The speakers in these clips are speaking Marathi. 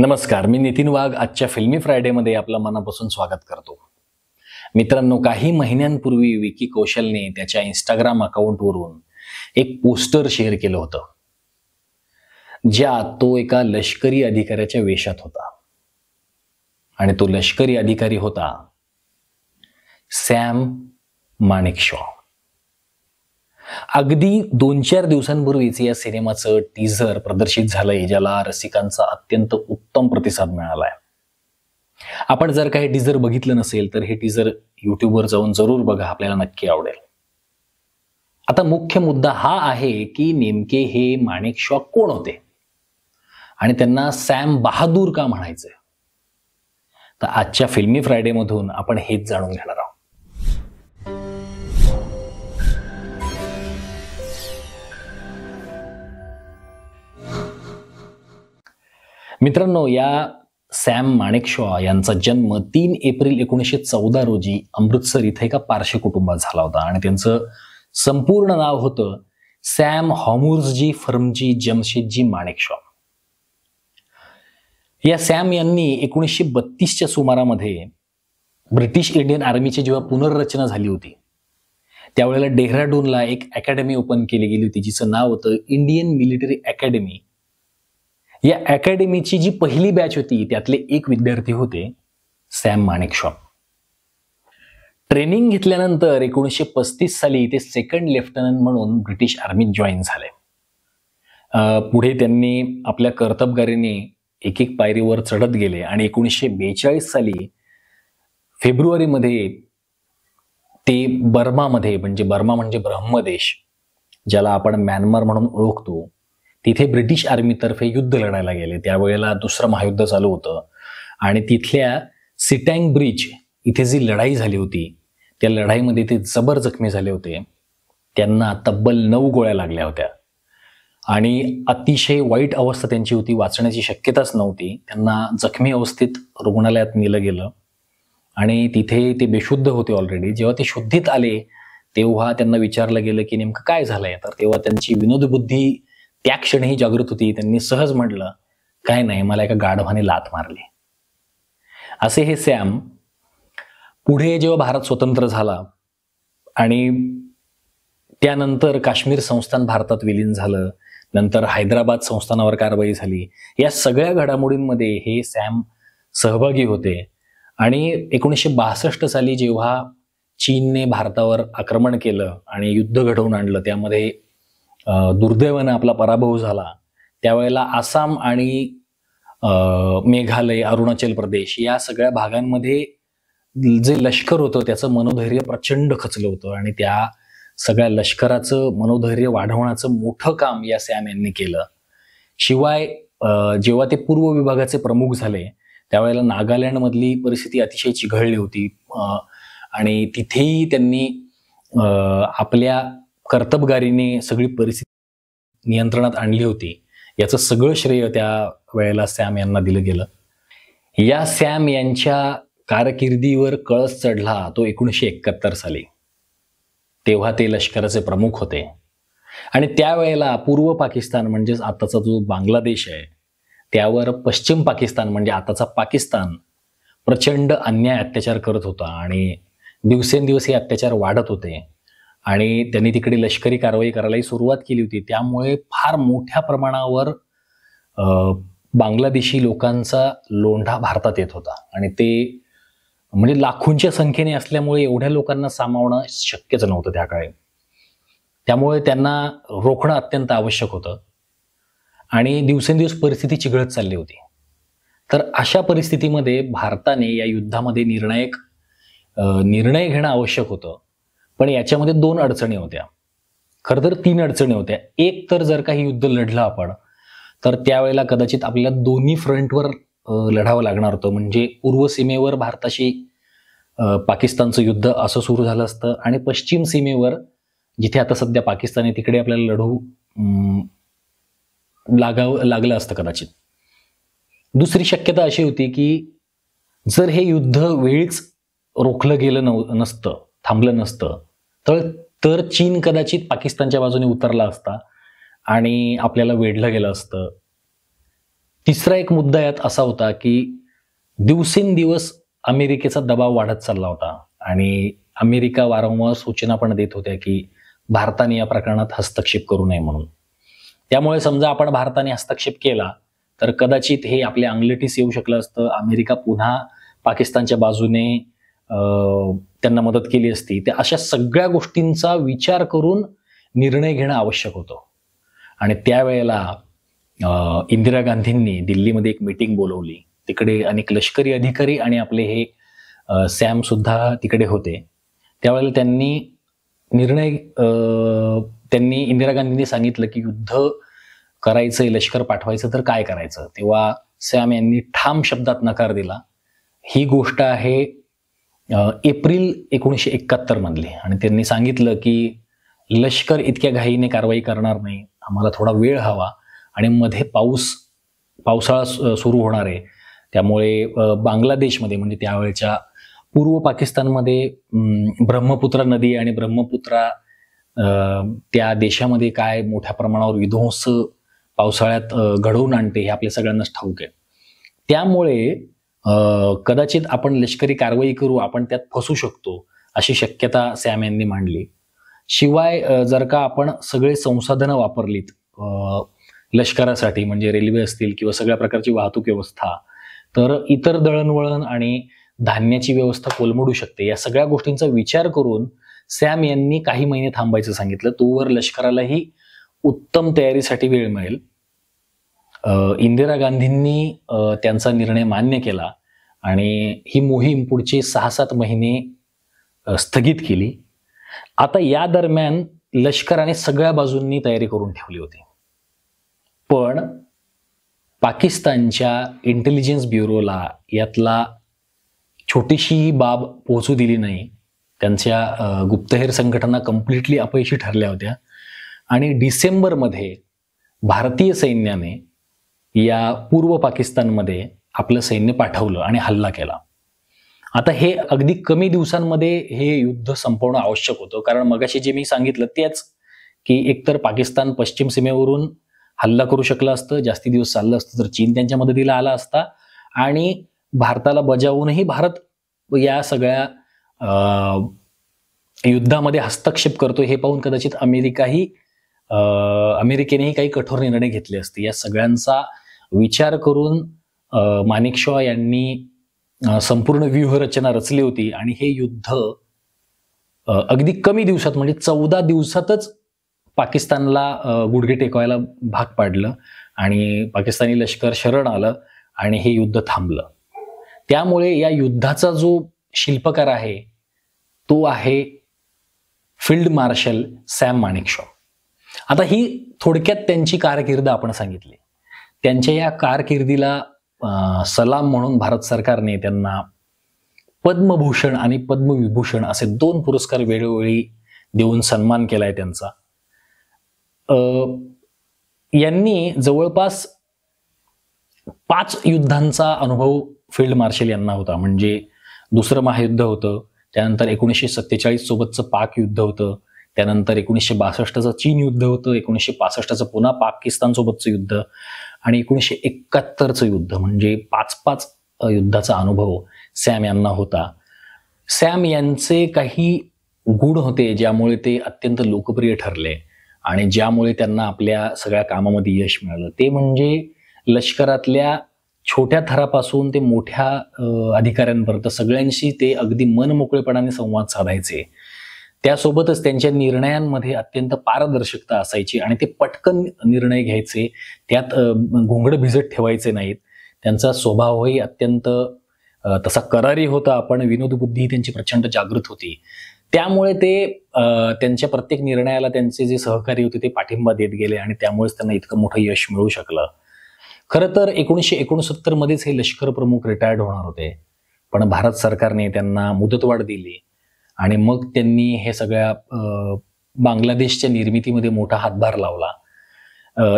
नमस्कार मी नितीन वाघ आजच्या फिल्मी फ्रायडेमध्ये आपलं मनापासून स्वागत करतो मित्रांनो काही महिन्यांपूर्वी विकी कौशलने त्याच्या इंस्टाग्राम अकाउंटवरून एक पोस्टर शेअर केलं होतं ज्या तो एका लष्करी अधिकाऱ्याच्या वेशात होता आणि तो लष्करी अधिकारी होता सॅम माणिकशॉ अगदी दोन चार दिवसांपूर्वीच या सिनेमाचं टीझर प्रदर्शित झालंय ज्याला रसिकांचा अत्यंत उत्तम प्रतिसाद मिळालाय आपण जर काही टीझर बघितलं नसेल तर हे टीझर युट्यूबवर जाऊन जरूर बघा आपल्याला नक्की आवडेल आता मुख्य मुद्दा हा आहे की नेमके हे माणिक शॉ कोण होते आणि त्यांना सॅम बहादूर का म्हणायचंय तर आजच्या फिल्मी फ्रायडेमधून आपण हेच जाणून घेणार आहोत मित्रांनो या सॅम माणेकशॉ यांचा जन्म तीन एप्रिल एकोणीसशे चौदा रोजी अमृतसर इथं एका पारशी कुटुंबात झाला होता आणि त्यांचं संपूर्ण नाव होतं सॅम हॉमुर्सजी फर्मजी जमशेदजी माणेकशॉ या सॅम यांनी एकोणीसशे बत्तीसच्या सुमारामध्ये ब्रिटिश इंडियन आर्मीची जेव्हा पुनर्रचना झाली होती त्यावेळेला डेहराडूनला एक अकॅडमी ओपन केली गेली होती जिचं नाव होतं इंडियन मिलिटरी अकॅडमी या अकॅडमीची जी पहिली बॅच होती त्यातले एक विद्यार्थी होते सॅम शॉप ट्रेनिंग घेतल्यानंतर एकोणीसशे पस्तीस साली ते सेकंड लेफ्टनंट म्हणून ब्रिटिश आर्मीत जॉईन झाले पुढे त्यांनी आपल्या कर्तबगारीने एक एक पायरीवर चढत गेले आणि एकोणीसशे बेचाळीस साली फेब्रुवारीमध्ये ते बर्मामध्ये म्हणजे बर्मा म्हणजे ब्रह्मदेश ज्याला आपण म्यानमार म्हणून ओळखतो तिथे ब्रिटिश आर्मीतर्फे युद्ध लढायला गेले त्यावेळेला दुसरं महायुद्ध चालू होतं आणि तिथल्या सिटँग ब्रिज इथे जी लढाई झाली होती त्या लढाईमध्ये ते जबर जखमी झाले होते त्यांना तब्बल नऊ गोळ्या लागल्या होत्या आणि अतिशय वाईट अवस्था त्यांची होती वाचण्याची शक्यताच नव्हती त्यांना जखमी अवस्थेत रुग्णालयात नेलं गेलं आणि तिथे ते बेशुद्ध होते ऑलरेडी जेव्हा ते शुद्धीत आले तेव्हा त्यांना विचारलं गेलं की नेमकं काय झालंय तर तेव्हा त्यांची विनोदबुद्धी त्या क्षणीही जागृत होती त्यांनी सहज म्हटलं काय नाही मला एका गाढवाने लात मारली असे हे सॅम पुढे जेव्हा भारत स्वतंत्र झाला आणि त्यानंतर काश्मीर संस्थान भारतात विलीन झालं नंतर हैदराबाद संस्थानावर कारवाई झाली या सगळ्या घडामोडींमध्ये हे सॅम सहभागी होते आणि एकोणीसशे बासष्ट साली जेव्हा चीनने भारतावर आक्रमण केलं आणि युद्ध घडवून आणलं त्यामध्ये दुर्दैवानं आपला पराभव झाला त्यावेळेला आसाम आणि मेघालय अरुणाचल प्रदेश या सगळ्या भागांमध्ये जे लष्कर होतं त्याचं मनोधैर्य प्रचंड खचलं होतं आणि त्या सगळ्या लष्कराचं मनोधैर्य वाढवण्याचं मोठं काम या सॅम यांनी केलं शिवाय जेव्हा ते पूर्व विभागाचे प्रमुख झाले त्यावेळेला नागालँडमधली परिस्थिती अतिशय चिघळली होती आणि तिथेही त्यांनी आपल्या कर्तबगारीने सगळी परिस्थिती नियंत्रणात आणली होती याचं सगळं श्रेय त्या वेळेला सॅम यांना दिलं गेलं या सॅम यांच्या कारकिर्दीवर कळस चढला तो एकोणीसशे एकाहत्तर साली तेव्हा ते लष्कराचे प्रमुख होते आणि त्यावेळेला पूर्व पाकिस्तान म्हणजेच आताचा जो बांगलादेश आहे त्यावर पश्चिम पाकिस्तान म्हणजे आताचा पाकिस्तान प्रचंड अन्याय अत्याचार करत होता आणि दिवसेंदिवस हे अत्याचार वाढत होते आणि त्यांनी तिकडे लष्करी कारवाई करायलाही सुरुवात केली होती त्यामुळे फार मोठ्या प्रमाणावर बांगलादेशी लोकांचा लोंढा भारतात येत होता आणि ते म्हणजे लाखोंच्या संख्येने असल्यामुळे एवढ्या लोकांना सामावणं शक्यच नव्हतं त्या काळी त्यामुळे त्यांना रोखणं अत्यंत आवश्यक होतं आणि दिवसेंदिवस परिस्थिती चिघळत चालली होती तर अशा परिस्थितीमध्ये भारताने या युद्धामध्ये निर्णायक निर्णय घेणं आवश्यक होतं पण याच्यामध्ये दोन अडचणी होत्या खरं तर तीन अडचणी होत्या एक तर जर काही युद्ध लढलं आपण तर त्यावेळेला कदाचित आपल्याला दोन्ही फ्रंटवर लढावं लागणार होतं म्हणजे पूर्व सीमेवर भारताशी पाकिस्तानचं युद्ध असं सुरू झालं असतं आणि पश्चिम सीमेवर जिथे आता सध्या पाकिस्तान आहे तिकडे आपल्याला लढू लागावं लागलं असतं कदाचित दुसरी शक्यता अशी होती की जर हे युद्ध वेळीच रोखलं गेलं नव नसतं थांबलं नसतं तर तर चीन कदाचित पाकिस्तानच्या बाजूने उतरला असता आणि आपल्याला वेढलं गेलं असतं तिसरा एक मुद्दा यात असा होता की दिवसेंदिवस अमेरिकेचा दबाव वाढत चालला होता आणि अमेरिका वारंवार सूचना पण देत होत्या की भारताने या प्रकरणात हस्तक्षेप करू नये म्हणून त्यामुळे समजा आपण भारताने हस्तक्षेप केला तर कदाचित हे आपल्या अंगलटीस येऊ शकलं असतं अमेरिका पुन्हा पाकिस्तानच्या बाजूने त्यांना मदत केली असती त्या अशा सगळ्या गोष्टींचा विचार करून निर्णय घेणं आवश्यक होतं आणि त्यावेळेला इंदिरा गांधींनी दिल्लीमध्ये एक मीटिंग बोलवली तिकडे अनेक लष्करी अधिकारी आणि आपले हे सुद्धा तिकडे होते त्यावेळेला त्यांनी निर्णय त्यांनी इंदिरा गांधींनी सांगितलं की युद्ध करायचंय लष्कर पाठवायचं तर काय करायचं तेव्हा सॅम यांनी ठाम शब्दात नकार दिला ही गोष्ट आहे एप्रिल एकोणीसशे एकाहत्तरमधले आणि त्यांनी सांगितलं की लष्कर इतक्या घाईने कारवाई करणार नाही आम्हाला थोडा वेळ हवा आणि मध्ये पाऊस पावसाळा सुरू होणार आहे त्यामुळे बांगलादेशमध्ये म्हणजे त्यावेळेच्या पूर्व पाकिस्तानमध्ये ब्रह्मपुत्रा नदी आणि ब्रह्मपुत्रा त्या देशामध्ये काय मोठ्या प्रमाणावर विध्वंस पावसाळ्यात घडवून आणते हे आपल्या सगळ्यांनाच ठाऊक आहे त्यामुळे कदाचित आपण लष्करी कारवाई करू आपण त्यात फसू शकतो अशी शक्यता सॅम यांनी मांडली शिवाय जर का आपण सगळे संसाधनं वापरलीत लष्करासाठी म्हणजे रेल्वे असतील किंवा सगळ्या प्रकारची वाहतूक व्यवस्था तर इतर दळणवळण आणि धान्याची व्यवस्था कोलमडू शकते या सगळ्या गोष्टींचा विचार करून सॅम यांनी काही महिने थांबायचं सांगितलं तोवर लष्करालाही उत्तम तयारीसाठी वेळ मिळेल इंदिरा गांधींनी त्यांचा निर्णय मान्य केला आणि ही मोहीम पुढचे सहा सात महिने स्थगित केली आता या दरम्यान लष्कराने सगळ्या बाजूंनी तयारी करून ठेवली होती पण पाकिस्तानच्या इंटेलिजन्स ब्युरोला यातला छोटीशी बाब पोहोचू दिली नाही त्यांच्या गुप्तहेर संघटना कम्प्लिटली अपयशी ठरल्या होत्या आणि डिसेंबरमध्ये भारतीय सैन्याने या पूर्व पाकिस्तानमध्ये आपलं सैन्य पाठवलं आणि हल्ला केला आता हे अगदी कमी दिवसांमध्ये हे युद्ध संपवणं आवश्यक होतं कारण मगाशी जे मी सांगितलं तेच की एकतर पाकिस्तान पश्चिम सीमेवरून हल्ला करू शकलं असतं जास्ती दिवस चाललं असतं तर चीन त्यांच्या मदतीला आला असता आणि भारताला बजावूनही भारत या सगळ्या युद्धामध्ये हस्तक्षेप करतो हे पाहून कदाचित अमेरिकाही अमेरिकेनेही काही कठोर निर्णय घेतले असते या सगळ्यांचा विचार करून माणिकशॉ यांनी संपूर्ण व्यूहरचना रचली होती आणि हे युद्ध अगदी कमी दिवसात म्हणजे चौदा दिवसातच पाकिस्तानला गुडघे टेकवायला भाग पाडलं आणि पाकिस्तानी लष्कर शरण आलं आणि हे युद्ध थांबलं त्यामुळे या युद्धाचा जो शिल्पकार आहे तो आहे फील्ड मार्शल सॅम माणिकशॉ आता ही थोडक्यात त्यांची कारकिर्द आपण सांगितली त्यांच्या या कारकिर्दीला सलाम म्हणून भारत सरकारने त्यांना पद्मभूषण आणि पद्मविभूषण असे दोन पुरस्कार वेळोवेळी देऊन सन्मान केलाय त्यांचा यांनी जवळपास पाच युद्धांचा अनुभव फील्ड मार्शल यांना होता म्हणजे दुसरं महायुद्ध होतं त्यानंतर एकोणीसशे सत्तेचाळीस सोबतचं पाक युद्ध होतं त्यानंतर एकोणीसशे बासष्टचं चीन युद्ध होतं एकोणीसशे पासष्टचं पुन्हा पाकिस्तान सोबतचं युद्ध आणि एकोणीसशे एकाहत्तरचं युद्ध म्हणजे पाच पाच युद्धाचा अनुभव सॅम यांना होता सॅम यांचे काही गुण होते ज्यामुळे ते अत्यंत लोकप्रिय ठरले आणि ज्यामुळे त्यांना आपल्या सगळ्या कामामध्ये यश मिळालं ते म्हणजे लष्करातल्या छोट्या थरापासून ते मोठ्या अधिकाऱ्यांपर्यंत सगळ्यांशी ते अगदी मनमोकळेपणाने संवाद साधायचे त्यासोबतच त्यांच्या निर्णयांमध्ये अत्यंत पारदर्शकता असायची आणि ते पटकन निर्णय घ्यायचे त्यात घोंगड भिजत ठेवायचे नाहीत त्यांचा स्वभावही अत्यंत तसा करारी होता आपण बुद्धी त्यांची प्रचंड जागृत होती त्यामुळे ते त्यांच्या प्रत्येक निर्णयाला त्यांचे जे सहकारी होते ते पाठिंबा देत गेले आणि त्यामुळेच त्यांना इतकं मोठं यश मिळू शकलं खरं तर एकोणीसशे एकोणसत्तर मध्येच हे लष्कर प्रमुख रिटायर्ड होणार होते पण भारत सरकारने त्यांना मुदतवाढ दिली आणि मग त्यांनी हे सगळ्या बांगलादेशच्या निर्मितीमध्ये मोठा हातभार लावला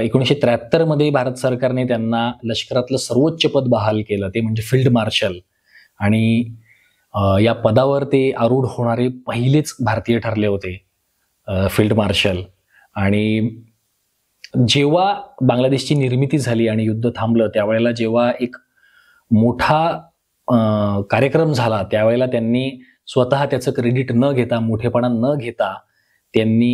एकोणीसशे त्र्याहत्तरमध्ये भारत सरकारने त्यांना लष्करातलं सर्वोच्च पद बहाल केलं ते म्हणजे फील्ड मार्शल आणि या पदावर ते आरूढ होणारे पहिलेच भारतीय ठरले होते फील्ड मार्शल आणि जेव्हा बांगलादेशची निर्मिती झाली आणि युद्ध थांबलं त्यावेळेला जेव्हा एक मोठा कार्यक्रम झाला त्यावेळेला त्यांनी स्वतः त्याचं क्रेडिट न घेता मोठेपणा न घेता त्यांनी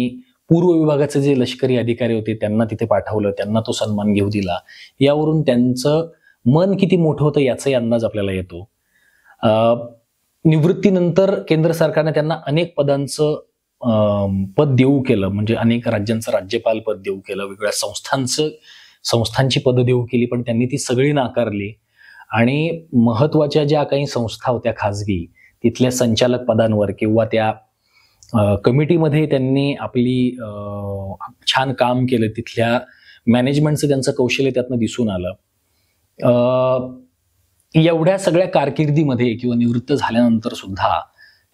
पूर्व विभागाचे जे लष्करी अधिकारी होते त्यांना तिथे पाठवलं त्यांना तो सन्मान घेऊ दिला यावरून त्यांचं मन किती मोठं होतं याचाही अंदाज आपल्याला येतो निवृत्तीनंतर केंद्र सरकारने त्यांना अनेक पदांचं पद देऊ केलं म्हणजे अनेक राज्यांचं राज्यपाल पद देऊ केलं वेगवेगळ्या संस्थांचं संस्थांची पदं देऊ केली पण त्यांनी ती सगळी नाकारली आणि महत्वाच्या ज्या काही संस्था होत्या खाजगी तिथल्या संचालक पदांवर किंवा त्या कमिटीमध्ये त्यांनी आपली छान काम केलं तिथल्या मॅनेजमेंटचं त्यांचं कौशल्य त्यातनं दिसून आलं एवढ्या सगळ्या कारकिर्दीमध्ये किंवा निवृत्त झाल्यानंतर सुद्धा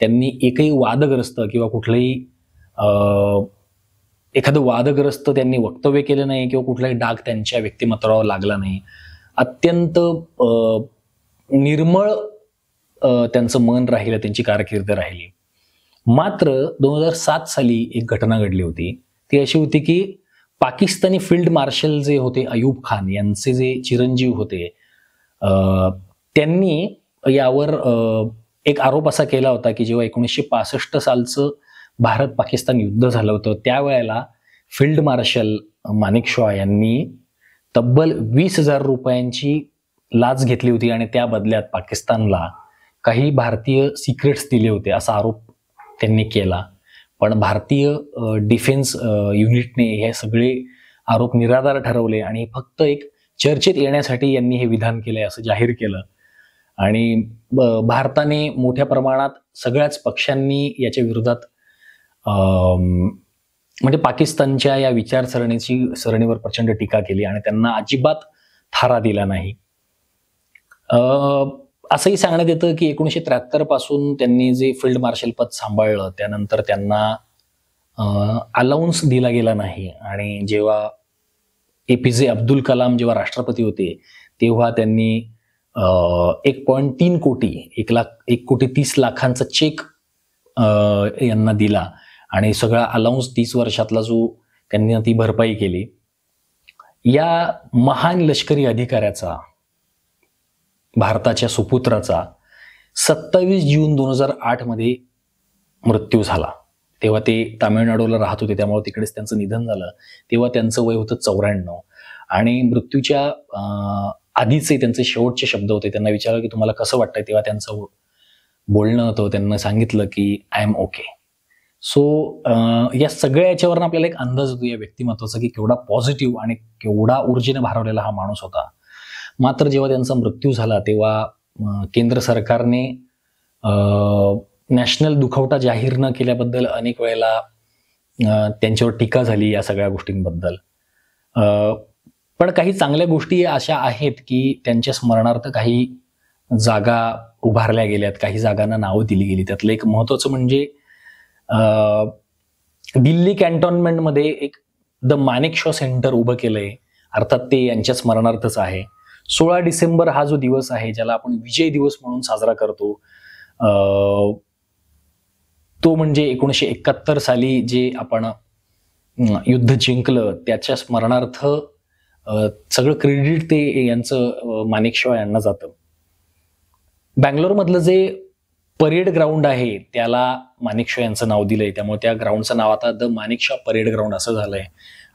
त्यांनी एकही वादग्रस्त किंवा कुठलंही एखादं वादग्रस्त त्यांनी वक्तव्य केलं नाही किंवा कुठलाही डाग त्यांच्या व्यक्तिमत्वावर लागला नाही अत्यंत निर्मळ त्यांचं मन राहिलं त्यांची कारकीर्द राहिली मात्र दोन हजार सात साली एक घटना घडली होती ती अशी होती की पाकिस्तानी फील्ड मार्शल जे होते अयूब खान यांचे जे चिरंजीव होते त्यांनी यावर एक आरोप असा केला होता की जेव्हा एकोणीसशे पासष्ट सालचं भारत पाकिस्तान युद्ध झालं होतं त्यावेळेला फील्ड मार्शल माणिक शॉ यांनी तब्बल वीस हजार रुपयांची लाच घेतली होती आणि त्या बदल्यात पाकिस्तानला काही भारतीय सिक्रेट्स दिले होते असा आरोप त्यांनी केला पण भारतीय डिफेन्स युनिटने हे सगळे आरोप निराधार ठरवले आणि फक्त एक चर्चेत येण्यासाठी यांनी हे विधान केलंय असं जाहीर केलं आणि भारताने मोठ्या प्रमाणात सगळ्याच पक्षांनी याच्या विरोधात म्हणजे पाकिस्तानच्या या विचारसरणीची सरणीवर प्रचंड टीका केली आणि त्यांना अजिबात थारा दिला नाही असंही सांगण्यात येतं की एकोणीसशे त्र्याहत्तर पासून त्यांनी जे फील्ड मार्शल पद सांभाळलं त्यानंतर त्यांना अलाउन्स दिला गेला नाही आणि जेव्हा ए पी जे अब्दुल कलाम जेव्हा राष्ट्रपती होते तेव्हा त्यांनी एक पॉईंट तीन कोटी एक लाख एक कोटी तीस लाखांचा चेक यांना दिला आणि सगळा अलाउन्स तीस वर्षातला जो त्यांनी ती भरपाई केली या महान लष्करी अधिकाऱ्याचा भारताच्या सुपुत्राचा सत्तावीस जून दोन हजार आठमध्ये मृत्यू झाला तेव्हा ते तामिळनाडूला राहत होते त्यामुळे तिकडेच त्यांचं निधन झालं तेव्हा त्यांचं वय होतं चौऱ्याण्णव आणि मृत्यूच्या आधीचे त्यांचे शेवटचे शब्द होते त्यांना विचारलं की तुम्हाला कसं वाटतंय तेव्हा त्यांचं बोलणं होतं त्यांना सांगितलं की आय एम ओके सो या सगळ्या याच्यावरनं आपल्याला एक अंदाज होतो या व्यक्तिमत्वाचा की केवढा पॉझिटिव्ह आणि केवढा ऊर्जेने भारवलेला हा माणूस होता मात्र जेव्हा त्यांचा मृत्यू झाला तेव्हा केंद्र सरकारने नॅशनल दुखवटा जाहीर न केल्याबद्दल अनेक वेळेला त्यांच्यावर टीका झाली या सगळ्या गोष्टींबद्दल पण काही चांगल्या गोष्टी अशा आहेत की त्यांच्या स्मरणार्थ काही जागा उभारल्या गेल्यात काही जागांना नावं दिली गेली त्यातलं एक महत्वाचं म्हणजे दिल्ली कॅन्टॉनमेंटमध्ये एक द मानेकशॉ सेंटर उभं केलंय अर्थात ते यांच्या स्मरणार्थच आहे सोळा डिसेंबर हा जो दिवस आहे ज्याला आपण विजय दिवस म्हणून साजरा करतो तो म्हणजे एकोणीसशे एकाहत्तर साली जे आपण युद्ध जिंकलं त्याच्या स्मरणार्थ सगळं क्रेडिट ते यांचं मानेकशिवा यांना जातं बँगलोरमधलं जे परेड ग्राउंड आहे त्याला माणिकशॉ यांचं नाव दिलंय त्यामुळे त्या ग्राउंडचं नाव आता द मानेकशा परेड ग्राउंड असं झालंय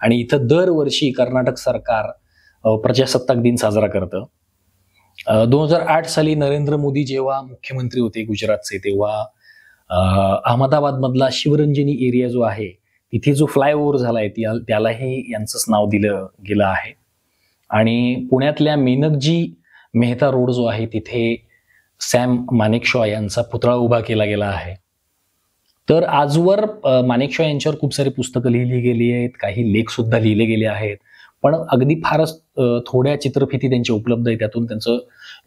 आणि इथं दरवर्षी कर्नाटक सरकार प्रजासत्ताक दिन साजरा करतं दोन हजार आठ साली नरेंद्र मोदी जेव्हा मुख्यमंत्री होते गुजरातचे तेव्हा अहमदाबाद मधला शिवरंजनी एरिया जो आहे तिथे जो फ्लायओव्हर झालाय त्यालाही यांचंच नाव दिलं गेलं आहे आणि पुण्यातल्या मेनकजी मेहता रोड जो आहे तिथे सॅम मानेकशॉ यांचा पुतळा उभा केला गेला आहे तर आजवर मानेकशॉ यांच्यावर खूप सारी पुस्तकं लिहिली गेली आहेत काही लेख सुद्धा लिहिले गेले आहेत पण अगदी फारच थोड्या चित्रफिती त्यांची उपलब्ध आहे त्यातून त्यांचं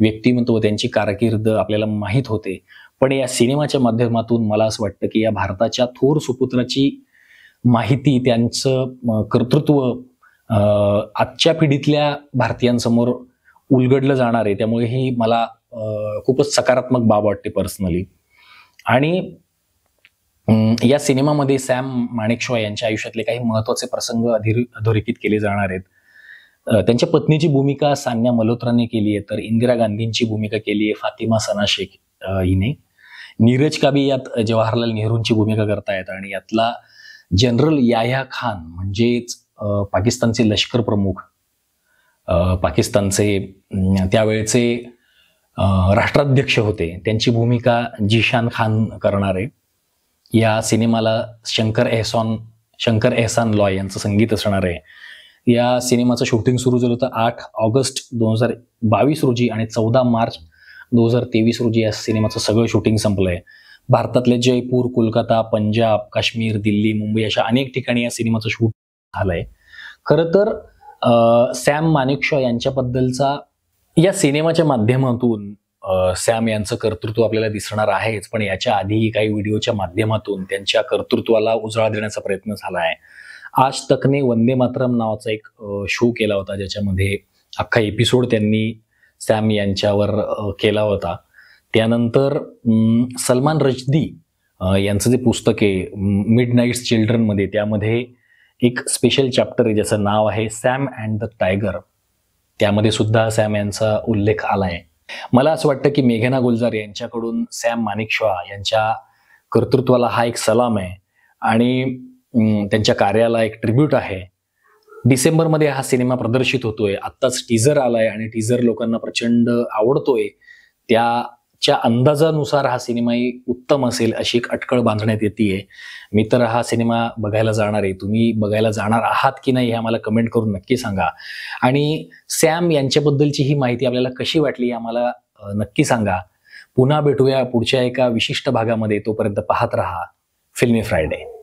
व्यक्तिमत्व त्यांची कारकीर्द आपल्याला माहीत होते पण या सिनेमाच्या माध्यमातून मला असं वाटतं की या भारताच्या थोर सुपुत्राची माहिती त्यांचं कर्तृत्व आजच्या पिढीतल्या भारतीयांसमोर उलगडलं जाणार आहे त्यामुळे ही मला खूपच सकारात्मक बाब वाटते पर्सनली आणि या सिनेमामध्ये सॅम माणेकशॉ यांच्या आयुष्यातले काही महत्वाचे प्रसंग अधोरेखित केले जाणार आहेत त्यांच्या पत्नीची भूमिका सान्या मल्होत्राने केली आहे तर इंदिरा गांधींची भूमिका केली आहे फातिमा सना शेख हिने नीरज काबी यात जवाहरलाल नेहरूंची भूमिका करतायत आणि यातला जनरल याया खान म्हणजेच पाकिस्तानचे लष्कर प्रमुख पाकिस्तानचे त्यावेळेचे राष्ट्राध्यक्ष होते त्यांची भूमिका जीशान खान करणार आहे या सिनेमाला शंकर एहसॉन शंकर एहसान लॉय यांचं संगीत असणार आहे या सिनेमाचं शूटिंग सुरू झालं होतं आठ ऑगस्ट दोन हजार बावीस रोजी आणि चौदा मार्च दोन हजार तेवीस रोजी या सिनेमाचं सगळं शूटिंग संपलंय भारतातले जयपूर कोलकाता पंजाब काश्मीर दिल्ली मुंबई अशा अनेक ठिकाणी या सिनेमाचं शूट झालंय खरं तर सॅम मानिकशॉ यांच्याबद्दलचा या सिनेमाच्या माध्यमातून सॅम यांचं कर्तृत्व आपल्याला दिसणार आहेच पण याच्या आधीही काही व्हिडिओच्या माध्यमातून त्यांच्या कर्तृत्वाला उजाळा देण्याचा प्रयत्न झाला आहे आज तकने वंदे मातरम नावाचा एक शो केला होता ज्याच्यामध्ये अख्खा एपिसोड त्यांनी सॅम यांच्यावर केला होता त्यानंतर सलमान रजदी यांचं जे पुस्तक आहे मिड नाईट्स चिल्ड्रनमध्ये त्यामध्ये एक स्पेशल चॅप्टर आहे ज्याचं नाव आहे सॅम अँड द टायगर त्यामध्ये सुद्धा सॅम यांचा उल्लेख आला आहे मला असं वाटतं की मेघना गुलजार यांच्याकडून सॅम मानिक यांच्या कर्तृत्वाला हा एक सलाम आहे आणि त्यांच्या कार्याला एक ट्रिब्यूट आहे डिसेंबरमध्ये हा सिनेमा प्रदर्शित होतोय आत्ताच टीझर आलाय आणि टीझर लोकांना प्रचंड आवडतोय त्या च्या अंदाजानुसार हा सिनेमाही उत्तम असेल अशी एक अटकळ बांधण्यात येते मी तर हा सिनेमा बघायला जाणार आहे तुम्ही बघायला जाणार आहात की नाही हे आम्हाला कमेंट करून नक्की सांगा आणि सॅम यांच्याबद्दलची ही माहिती आपल्याला कशी वाटली आम्हाला नक्की सांगा पुन्हा भेटूया पुढच्या एका विशिष्ट भागामध्ये तोपर्यंत पाहत रहा फिल्मी फ्रायडे